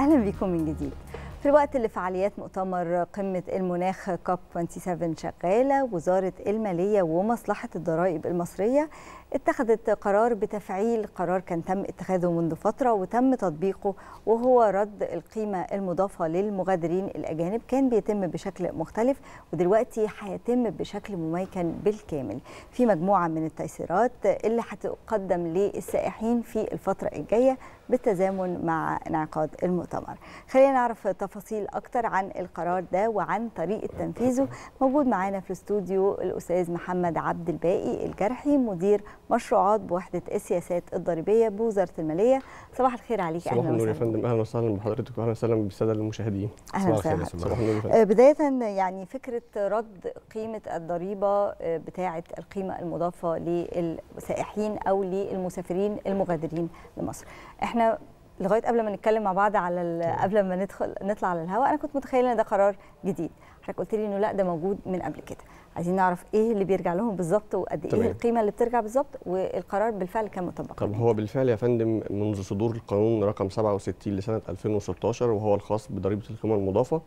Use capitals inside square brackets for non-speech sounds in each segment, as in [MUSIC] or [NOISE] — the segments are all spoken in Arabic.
اهلا بيكم من جديد في الوقت اللي فعاليات مؤتمر قمة المناخ كوب 27 شغالة وزارة المالية ومصلحة الضرائب المصرية اتخذت قرار بتفعيل قرار كان تم اتخاذه منذ فترة وتم تطبيقه وهو رد القيمة المضافة للمغادرين الأجانب كان بيتم بشكل مختلف ودلوقتي هيتم بشكل مميكن بالكامل في مجموعة من التيسيرات اللي هتقدم للسائحين في الفترة الجاية بالتزامن مع انعقاد المؤتمر خلينا نعرف تفاصيل أكتر عن القرار ده وعن طريقة تنفيذه موجود معانا في الاستوديو الأستاذ محمد عبد الباقي الجرحي مدير مشروعات بوحده السياسات الضريبيه بوزاره الماليه صباح الخير عليك صباح النور يا فندم اهلا وسهلا بحضرتك واهلا وسهلا بالساده المشاهدين اهلا وسهلا صباح آه، بدايه يعني فكره رد قيمه الضريبه آه، بتاعه القيمه المضافه للسائحين او للمسافرين المغادرين لمصر احنا لغايه قبل ما نتكلم مع بعض على قبل ما ندخل نطلع على الهواء انا كنت متخيله ان ده قرار جديد حضرتك قلت لي انه لا ده موجود من قبل كده عايزين نعرف ايه اللي بيرجع لهم بالظبط وقد ايه القيمه اللي بترجع بالظبط والقرار بالفعل كان مطبق طب هو بالفعل يا فندم منذ صدور القانون رقم 67 لسنه 2016 وهو الخاص بضريبه القيمه المضافه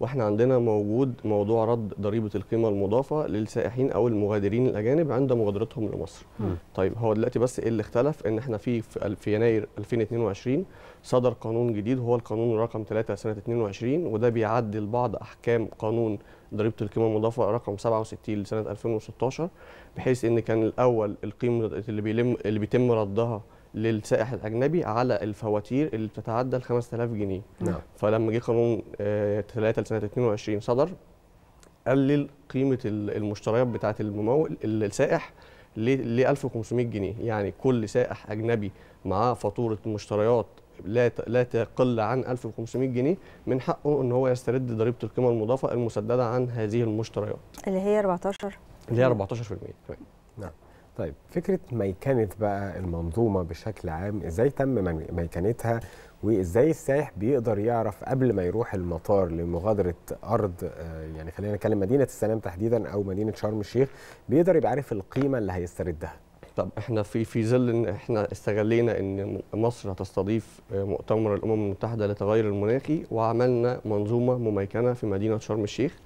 واحنا عندنا موجود موضوع رد ضريبه القيمه المضافه للسائحين او المغادرين الاجانب عند مغادرتهم لمصر. م. طيب هو دلوقتي بس ايه اللي اختلف ان احنا في في يناير 2022 صدر قانون جديد هو القانون رقم 3 سنه 22 وده بيعدل بعض احكام قانون ضريبه القيمه المضافه رقم 67 لسنه 2016 بحيث ان كان الاول القيمه اللي بيلم اللي بيتم ردها للسائح الاجنبي على الفواتير اللي بتتعدى ال 5000 جنيه نعم. فلما جه قانون 3 آه، لسنه 22 صدر قلل قيمه المشتريات بتاعه الممول السائح ل 1500 جنيه يعني كل سائح اجنبي معاه فاتوره مشتريات لا لا تقل عن 1500 جنيه من حقه ان هو يسترد ضريبه القيمه المضافه المسدده عن هذه المشتريات اللي هي 14 اللي هي 14% تمام نعم طيب فكره ميكنه بقى المنظومه بشكل عام ازاي تم ميكنتها وازاي السائح بيقدر يعرف قبل ما يروح المطار لمغادره ارض آه، يعني خلينا نتكلم مدينه السلام تحديدا او مدينه شرم الشيخ بيقدر يبقى عارف القيمه اللي هيستردها طب احنا في في ظل ان احنا استغلينا ان مصر هتستضيف آه، مؤتمر الامم المتحده للتغير المناخي وعملنا منظومه مميكنه في مدينه شرم الشيخ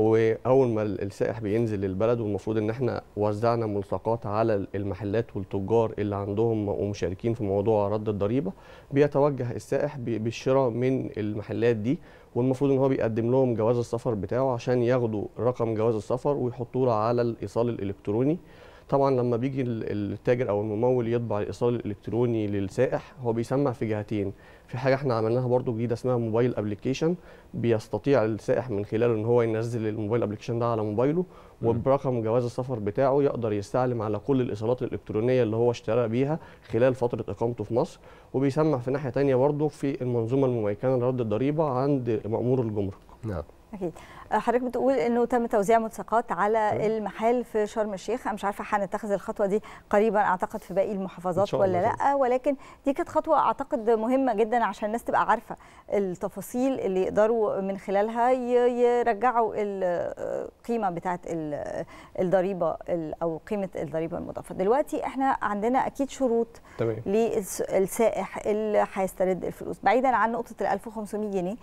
هو اول ما السائح بينزل البلد والمفروض ان احنا وزعنا ملصقات على المحلات والتجار اللي عندهم ومشاركين في موضوع رد الضريبه بيتوجه السائح بالشراء من المحلات دي والمفروض ان هو بيقدم لهم جواز السفر بتاعه عشان ياخدوا رقم جواز السفر ويحطوه على الايصال الالكتروني طبعا لما بيجي التاجر او الممول يطبع الايصال الالكتروني للسائح هو بيسمع في جهتين في حاجه احنا عملناها برضو جديده اسمها موبايل ابلكيشن بيستطيع السائح من خلاله ان هو ينزل الموبايل ابلكيشن ده على موبايله وبرقم جواز السفر بتاعه يقدر يستعلم على كل الايصالات الالكترونيه اللي هو اشترى بيها خلال فتره اقامته في مصر وبيسمع في ناحيه ثانيه برضو في المنظومه المميكنه لرد الضريبه عند مامور الجمرك نعم اكيد آه، حضرتك بتقول انه تم توزيع ملصقات على المحال في شرم الشيخ انا مش عارفه هنتخذ الخطوه دي قريبا اعتقد في باقي المحافظات ولا لا ولكن دي كانت خطوه اعتقد مهمه جدا عشان الناس تبقى عارفه التفاصيل اللي يقدروا من خلالها يرجعوا القيمه بتاعه الضريبه او قيمه الضريبه المضافه دلوقتي احنا عندنا اكيد شروط تمام. للسائح اللي هيسترد الفلوس بعيدا عن نقطه ال 1500 جنيه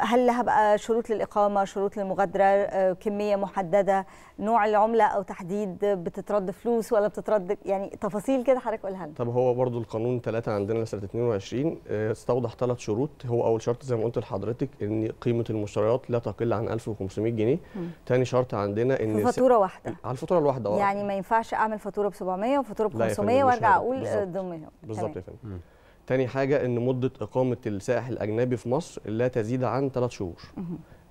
هل لها بقى شروط للإقامة شروط للمغادرة كمية محددة نوع العملة أو تحديد بتترد فلوس ولا بتترد يعني تفاصيل كده حضرتك قولها لنا طب هو برضو القانون 3 عندنا لسنة 22 أه، استوضح ثلاث شروط هو أول شرط زي ما قلت لحضرتك إن قيمة المشتريات لا تقل عن 1500 جنيه ثاني شرط عندنا إن في فاتورة واحدة على الفاتورة الواحدة آه. يعني ما ينفعش أعمل فاتورة ب 700 وفاتورة ب 500 وأرجع أقول ضمنهم آه، بالظبط يا فندم تاني حاجه ان مده اقامه السائح الاجنبي في مصر لا تزيد عن ثلاث شهور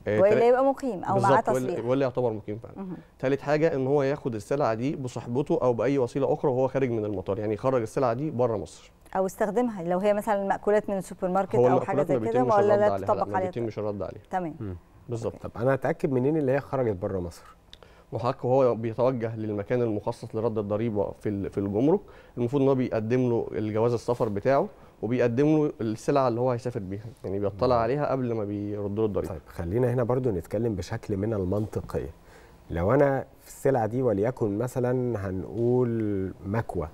آه ولا يبقى مقيم او معاه تصريح ولا يعتبر مقيم فعلا ثالث حاجه ان هو ياخد السلعه دي بصحبته او باي وسيله اخرى وهو خارج من المطار يعني يخرج السلعه دي بره مصر او استخدمها لو هي مثلا مأكولات من السوبر ماركت او حاجه زي كده ولا لا تطبق عليها ما مش الرد عليها تمام بالظبط طب انا هتاكد منين اللي هي خرجت بره مصر محقق هو بيتوجه للمكان المخصص لرد الضريبه في في الجمرك المفروض ان هو بيقدم له الجواز السفر بتاعه وبيقدم له السلعه اللي هو هيسافر بيها يعني بيطلع عليها قبل ما بيرد له الضريبه طيب خلينا هنا برضو نتكلم بشكل من المنطقيه لو انا في السلعه دي وليكن مثلا هنقول مكوى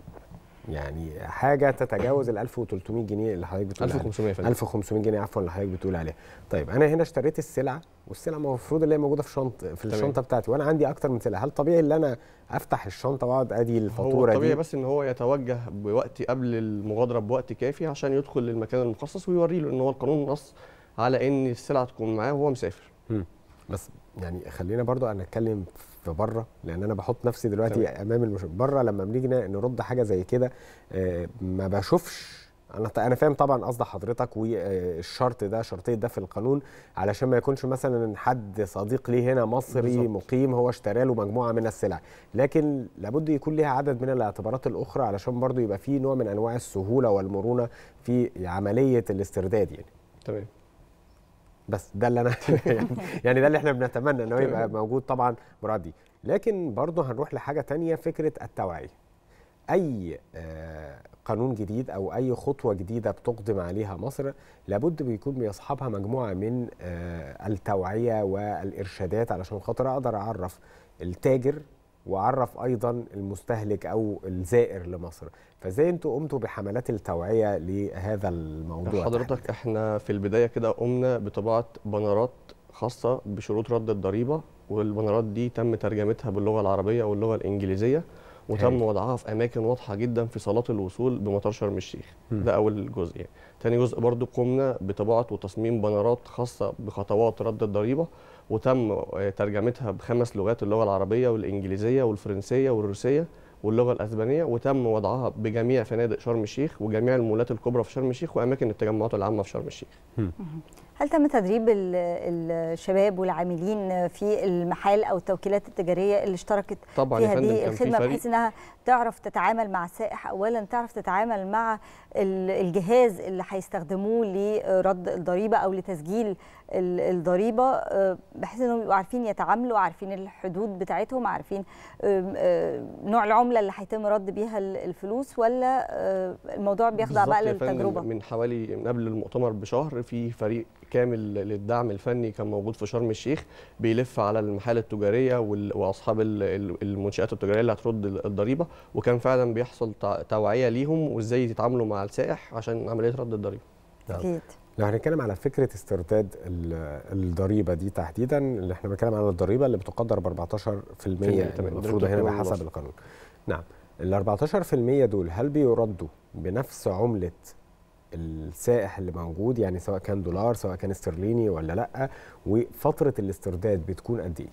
يعني حاجه تتجاوز ال 1300 جنيه اللي حضرتك بتقول 1500 عليها 1500 جنيه عفوا اللي حضرتك بتقول عليها طيب انا هنا اشتريت السلعه والسلعه المفروض اللي هي موجوده في شنطه في طبيعي. الشنطه بتاعتي وانا عندي اكتر من سلعه هل طبيعي ان انا افتح الشنطه واقعد ادي الفاتوره هو طبيعي بس ان هو يتوجه بوقت قبل المغادره بوقت كافي عشان يدخل للمكان المخصص ويوري له ان هو القانون نص على ان السلعه تكون معاه وهو مسافر م. بس يعني خلينا برضو انا اتكلم في بره لان انا بحط نفسي دلوقتي طبعا. امام المش... بره لما بنيجي نرد حاجه زي كده آه، ما بشوفش انا انا فاهم طبعا قصد حضرتك والشرط آه، ده شرطيه ده في القانون علشان ما يكونش مثلا حد صديق ليه هنا مصري بالزبط. مقيم هو اشترى له مجموعه من السلع لكن لابد يكون ليها عدد من الاعتبارات الاخرى علشان برضو يبقى في نوع من انواع السهوله والمرونه في عمليه الاسترداد يعني تمام بس ده اللي انا [LAUGHS] يعني،, يعني, ده اللي احنا بنتمنى انه يبقى موجود طبعا مرادي لكن برضه هنروح لحاجه تانية فكره التوعيه اي آه، قانون جديد او اي خطوه جديده بتقدم عليها مصر لابد بيكون بيصحبها مجموعه من آه، التوعيه والارشادات علشان خاطر اقدر اعرف التاجر وعرف ايضا المستهلك او الزائر لمصر فازاي انتوا قمتوا بحملات التوعيه لهذا الموضوع حضرتك تحت. احنا في البدايه كده قمنا بطباعه بنرات خاصه بشروط رد الضريبه والبنرات دي تم ترجمتها باللغه العربيه واللغه الانجليزيه وتم هي. وضعها في اماكن واضحه جدا في صالات الوصول بمطار شرم الشيخ م. ده اول جزء يعني. تاني جزء برضو قمنا بطباعه وتصميم بنرات خاصه بخطوات رد الضريبه وتم آه، ترجمتها بخمس لغات اللغه العربيه والانجليزيه والفرنسيه والروسيه واللغه الاسبانيه وتم وضعها بجميع فنادق شرم الشيخ وجميع المولات الكبرى في شرم الشيخ واماكن التجمعات العامه في شرم الشيخ. هل تم تدريب الشباب والعاملين في المحال او التوكيلات التجاريه اللي اشتركت طبعا في هذه الخدمه بحيث انها تعرف تتعامل مع السائح اولا تعرف تتعامل مع الجهاز اللي هيستخدموه لرد الضريبه او لتسجيل الضريبه آه، بحيث انهم يبقوا عارفين يتعاملوا عارفين الحدود بتاعتهم عارفين آه، نوع العمله اللي هيتم رد بيها الفلوس ولا آه، الموضوع بيخضع بقى للتجربه من حوالي من قبل المؤتمر بشهر في فريق كامل للدعم الفني كان موجود في شرم الشيخ بيلف على المحال التجاريه واصحاب المنشات التجاريه اللي هترد الضريبه وكان فعلا بيحصل توعيه ليهم وازاي يتعاملوا مع السائح عشان عمليه رد الضريبه نعم. اكيد لو هنتكلم على فكره استرداد الضريبه دي تحديدا اللي احنا بنتكلم على الضريبه اللي بتقدر ب 14% يعني المفروض هنا بحسب القانون نعم ال 14% دول هل بيردوا بنفس عمله السائح اللي موجود يعني سواء كان دولار سواء كان استرليني ولا لا وفتره الاسترداد بتكون قد ايه؟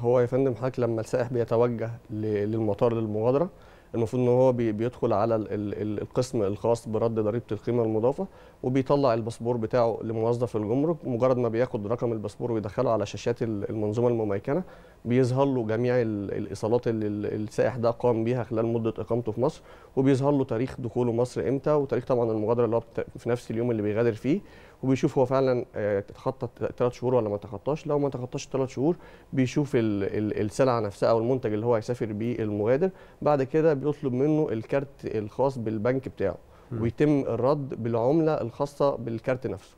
هو يا فندم حضرتك لما السائح بيتوجه للمطار للمغادره المفروض ان هو بيدخل على القسم الخاص برد ضريبه القيمه المضافه وبيطلع الباسبور بتاعه لموظف الجمرك مجرد ما بياخد رقم الباسبور ويدخله على شاشات المنظومه المميكنه بيظهر له جميع الايصالات اللي السائح ده قام بيها خلال مده اقامته في مصر وبيظهر له تاريخ دخوله مصر امتى وتاريخ طبعا المغادره اللي هو في نفس اليوم اللي بيغادر فيه وبيشوف هو فعلا آه، تخطى ثلاث شهور ولا ما تخطاش لو ما تخطاش ثلاث شهور بيشوف السلعه نفسها او المنتج اللي هو هيسافر بيه المغادر بعد كده بيطلب منه الكارت الخاص بالبنك بتاعه ويتم الرد بالعمله الخاصه بالكارت نفسه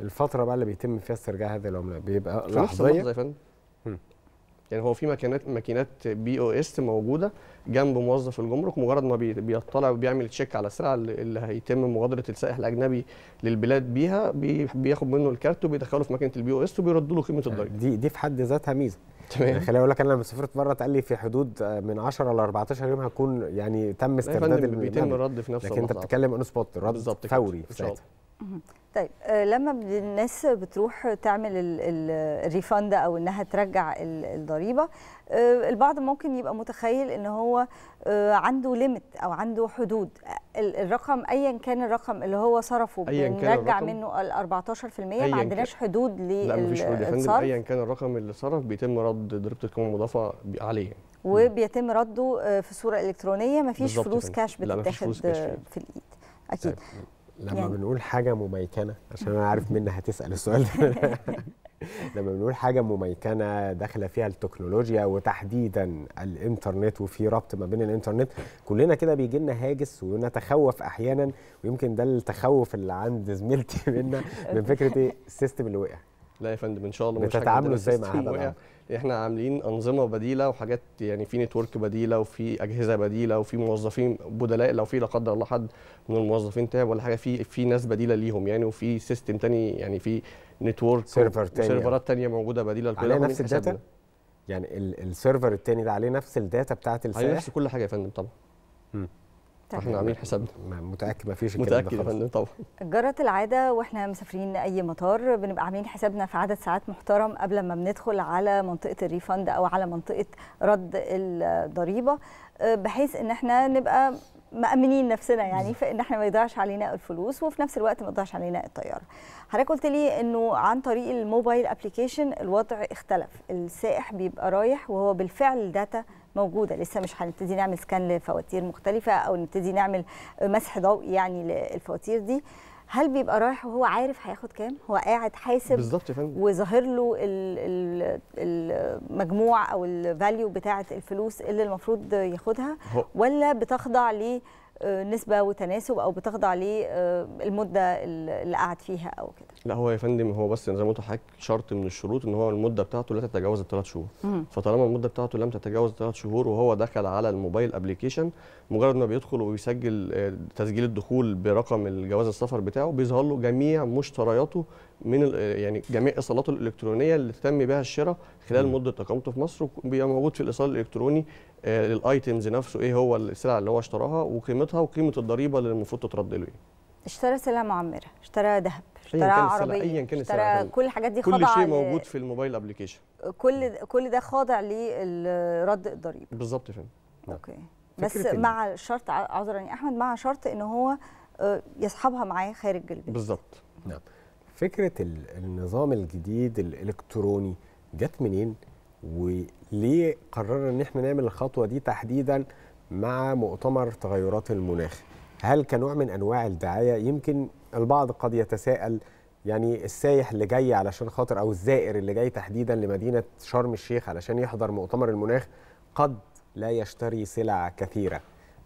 الفتره بقى اللي بيتم فيها استرجاع هذه العمله بيبقى لحظيه يا فندم يعني هو في ماكينات ماكينات بي او اس موجوده جنب موظف الجمرك مجرد ما بيطلع وبيعمل تشيك على السرعه اللي هيتم مغادره السائح الاجنبي للبلاد بيها بياخد منه الكارت وبيدخله في ماكينه البي او اس وبيرد له قيمه يعني الضريبه دي دي في حد ذاتها ميزه تمام يعني خليني اقول لك انا لما سافرت مره اتقال لي في حدود آه، من 10 ل 14 يوم هكون يعني تم استرداد بيتم الرد في نفس لكن انت بتتكلم اون سبوت رد فوري في طيب آه، لما الناس بتروح تعمل الريفاند او انها ترجع الضريبه آه، البعض ممكن يبقى متخيل ان هو آه، عنده ليميت او عنده حدود الرقم ايا كان الرقم اللي هو صرفه بنرجع منه ال 14% ما عندناش حدود للصرف لا مفيش حدود ايا كان الرقم اللي صرف بيتم رد ضريبه القيمه المضافه عليه وبيتم رده في صوره الكترونيه مفيش فلوس كاش بتتاخد في الايد طيب. اكيد لما يعني. بنقول حاجه مميكنه عشان انا عارف منها هتسال السؤال ده [LAUGHS] لما بنقول حاجه مميكنه داخله فيها التكنولوجيا وتحديدا الانترنت وفي ربط ما بين الانترنت كلنا كده بيجي لنا هاجس ونتخوف احيانا ويمكن ده التخوف اللي عند زميلتي [LAUGHS] منا من فكره ايه السيستم اللي وقع لا يا فندم ان شاء الله مش بتتعاملوا ازاي مع هذا احنا عاملين انظمه بديله وحاجات يعني في نتورك بديله وفي اجهزه بديله وفي موظفين بدلاء لو في لا قدر الله حد من الموظفين تعب ولا حاجه في في ناس بديله ليهم يعني وفي سيستم تاني يعني في نتورك سيرفر تاني سيرفرات تانيه موجوده بديله لكل عليه نفس الداتا يعني السيرفر التاني ده عليه نفس الداتا بتاعت السائح عليه نفس كل حاجه يا فندم طبعا طيب. احنا عاملين حسابنا متاكد ما فيش متاكد يا فندم طبعا جرت العاده واحنا مسافرين اي مطار بنبقى عاملين حسابنا في عدد ساعات محترم قبل ما بندخل على منطقه الريفند او على منطقه رد الضريبه آه، بحيث ان احنا نبقى مأمنين نفسنا يعني فان احنا ما يضيعش علينا الفلوس وفي نفس الوقت ما يضيعش علينا الطياره. حضرتك قلت لي انه عن طريق الموبايل ابلكيشن الوضع اختلف، السائح بيبقى رايح وهو بالفعل داتا موجوده لسه مش هنبتدي نعمل سكان لفواتير مختلفه او نبتدي نعمل مسح ضوئي يعني للفواتير دي هل بيبقى رايح وهو عارف هياخد كام؟ هو قاعد حاسب بالظبط يا فندم وظاهر له المجموع او الفاليو بتاعه الفلوس اللي المفروض ياخدها ولا بتخضع ليه آه، نسبه وتناسب او بتخضع للمده آه، اللي قعد فيها او كده لا هو يا فندم هو بس زي ما قلت لحضرتك شرط من الشروط ان هو المده بتاعته لا تتجاوز الثلاث شهور مم. فطالما المده بتاعته لم تتجاوز الثلاث شهور وهو دخل على الموبايل ابلكيشن مجرد ما بيدخل ويسجل آه، تسجيل الدخول برقم الجواز السفر بتاعه بيظهر له جميع مشترياته من يعني جميع ايصالاته الالكترونيه اللي تم بها الشراء خلال مده تقامته في مصر وبيبقى موجود في الايصال الالكتروني آه، للايتمز نفسه ايه هو السلع اللي هو اشتراها وقيمتها وقيمه الضريبه اللي المفروض تترد له ايه. اشترى سلع معمره اشترى ذهب اشترى عربيه اشترى كل الحاجات دي كل شيء موجود في الموبايل ابلكيشن كل كل ده خاضع لرد الضريبه بالظبط فهمت نعم. اوكي بس مع شرط عذرا يا احمد مع شرط ان هو آه، يسحبها معاه خارج البيت بالظبط نعم فكرة النظام الجديد الإلكتروني جت منين وليه قررنا ان احنا نعمل الخطوه دي تحديدا مع مؤتمر تغيرات المناخ هل كنوع من انواع الدعايه يمكن البعض قد يتساءل يعني السايح اللي جاي علشان خاطر او الزائر اللي جاي تحديدا لمدينه شرم الشيخ علشان يحضر مؤتمر المناخ قد لا يشتري سلع كثيره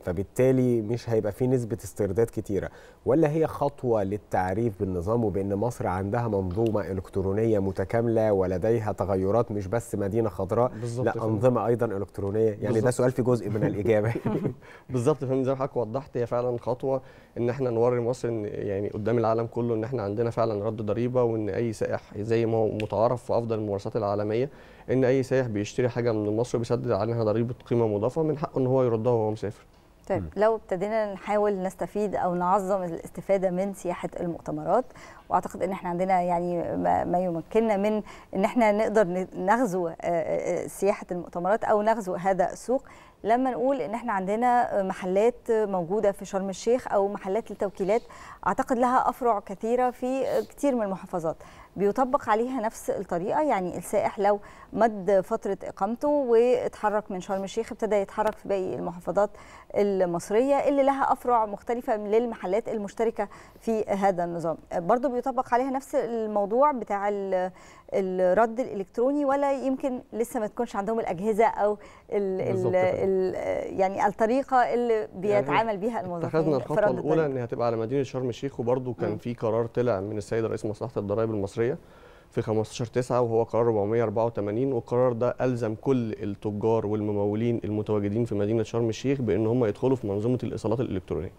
فبالتالي مش هيبقى في نسبة استرداد كتيرة ولا هي خطوة للتعريف بالنظام وبأن مصر عندها منظومة إلكترونية متكاملة ولديها تغيرات مش بس مدينة خضراء لا فهم. أنظمة أيضا إلكترونية يعني بالزبط. ده سؤال في جزء من الإجابة [LAUGHS] [LAUGHS] بالظبط فهمت زي ما حضرتك وضحت هي فعلا خطوة إن احنا نوري مصر إن يعني قدام العالم كله إن احنا عندنا فعلا رد ضريبة وإن أي سائح زي ما هو متعارف في أفضل الممارسات العالمية إن أي سائح بيشتري حاجة من مصر وبيسدد عليها ضريبة قيمة مضافة من حقه إن هو يردها وهو مسافر طيب لو ابتدينا نحاول نستفيد او نعظم الاستفاده من سياحه المؤتمرات واعتقد ان احنا عندنا يعني ما يمكننا من ان احنا نقدر نغزو آه، آه، آه، سياحه المؤتمرات او نغزو هذا السوق لما نقول ان احنا عندنا محلات موجوده في شرم الشيخ او محلات لتوكيلات اعتقد لها افرع كثيره في كثير من المحافظات بيطبق عليها نفس الطريقه يعني السائح لو مد فتره اقامته واتحرك من شرم الشيخ ابتدى يتحرك في باقي المحافظات المصريه اللي لها افرع مختلفه للمحلات المشتركه في هذا النظام برضو بيطبق عليها نفس الموضوع بتاع الرد الالكتروني ولا يمكن لسه ما تكونش عندهم الاجهزه او الـ الـ الـ يعني الطريقه اللي يعني بيتعامل بيها الموظفين اتخذنا الخطوه الاولى ان هتبقى على مدينه شرم الشيخ وبرضو كان م. في قرار طلع من السيد رئيس مصلحه الضرائب المصريه شويه في 15 9 وهو قرار 484 والقرار ده الزم كل التجار والممولين المتواجدين في مدينه شرم الشيخ بان هم يدخلوا في منظومه الايصالات الالكترونيه.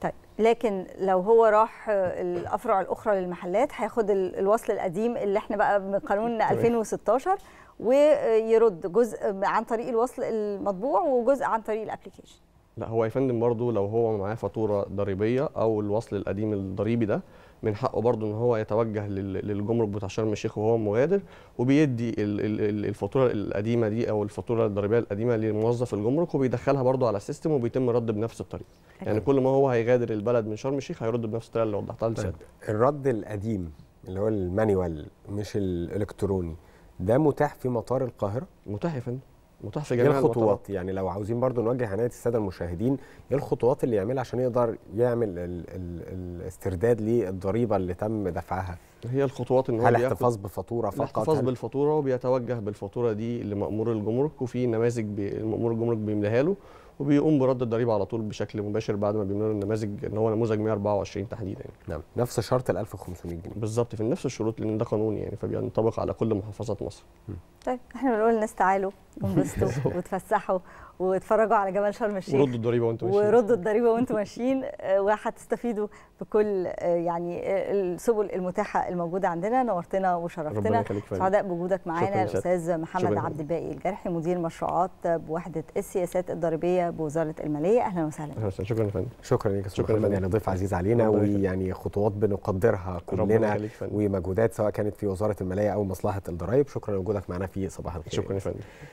طيب لكن لو هو راح الافرع الاخرى للمحلات هياخد الوصل القديم اللي احنا بقى من قانون 2016 ويرد جزء عن طريق الوصل المطبوع وجزء عن طريق الابلكيشن. لا هو يا فندم برضه لو هو معاه فاتوره ضريبيه او الوصل القديم الضريبي ده من حقه برضه ان هو يتوجه للجمرك بتاع شرم الشيخ وهو مغادر وبيدي الفاتوره القديمه دي او الفاتوره الضريبيه القديمه لموظف الجمرك وبيدخلها برضه على السيستم وبيتم رد بنفس الطريقه أكيد. يعني كل ما هو هيغادر البلد من شرم الشيخ هيرد بنفس الطريقه اللي وضحتها طيب. الرد القديم اللي هو المانيوال مش الالكتروني ده متاح في مطار القاهره متاح يا فندم متاح في جميع الخطوات يعني لو عاوزين برضو نوجه عنايه الساده المشاهدين ايه الخطوات اللي يعملها عشان يقدر يعمل ال ال الاسترداد للضريبه اللي تم دفعها هي الخطوات ان هو هل احتفاظ بفاتوره فقط احتفاظ بالفاتوره وبيتوجه بالفاتوره دي لمامور الجمرك وفي نماذج مامور الجمرك بيملاها له وبيقوم برد الضريبه على طول بشكل مباشر بعد ما بيملوا النماذج ان هو نموذج 124 تحديدا يعني. نعم نفس شرط ال 1500 جنيه بالظبط في نفس الشروط لان ده قانوني يعني فبينطبق على كل محافظات مصر م. طيب احنا بنقول للناس تعالوا انبسطوا [LAUGHS] وتفسحوا واتفرجوا على جمال شرم الشيخ وردوا الضريبه وانتم ماشيين وردوا الضريبه وانتم ماشيين آه، وهتستفيدوا بكل آه، يعني آه، السبل المتاحه الموجوده عندنا نورتنا وشرفتنا سعداء بوجودك معانا الاستاذ محمد عبد الباقي الجرحي مدير مشروعات بوحده السياسات الضريبيه بوزاره الماليه اهلا وسهلا شكرا يا فندم شكرا ليك شكرا يا يعني ضيف عزيز علينا ويعني خطوات بنقدرها كلنا ومجهودات سواء كانت في وزاره الماليه او مصلحه الضرائب شكرا لوجودك معنا في فيه صباح الخير شكرا يا فندم